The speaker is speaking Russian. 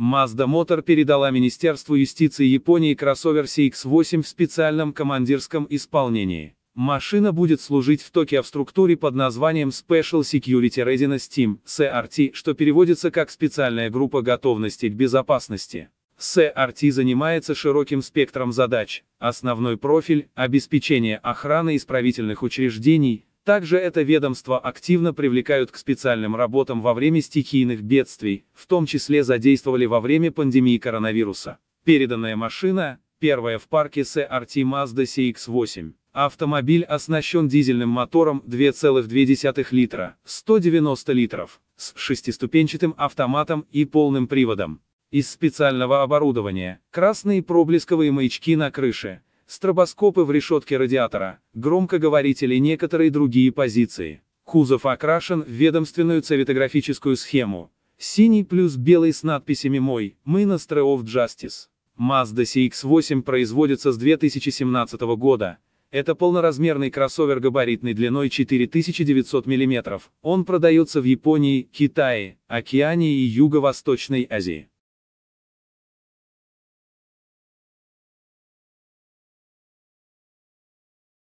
Mazda Motor передала Министерству юстиции Японии кроссовер CX-8 в специальном командирском исполнении. Машина будет служить в Токио в структуре под названием Special Security Readiness Team, CRT, что переводится как «Специальная группа готовности к безопасности». CRT занимается широким спектром задач. Основной профиль – обеспечение охраны исправительных учреждений, также это ведомство активно привлекают к специальным работам во время стихийных бедствий, в том числе задействовали во время пандемии коронавируса. Переданная машина, первая в парке CRT Mazda CX-8. Автомобиль оснащен дизельным мотором 2,2 литра, 190 литров, с шестиступенчатым автоматом и полным приводом. Из специального оборудования – красные проблесковые маячки на крыше, стробоскопы в решетке радиатора, громкоговорители и некоторые другие позиции. Кузов окрашен в ведомственную цветографическую схему. Синий плюс белый с надписями «Мой», «Minus of Justice». Mazda CX-8 производится с 2017 года. Это полноразмерный кроссовер габаритной длиной 4900 мм. Он продается в Японии, Китае, Океании и Юго-Восточной Азии.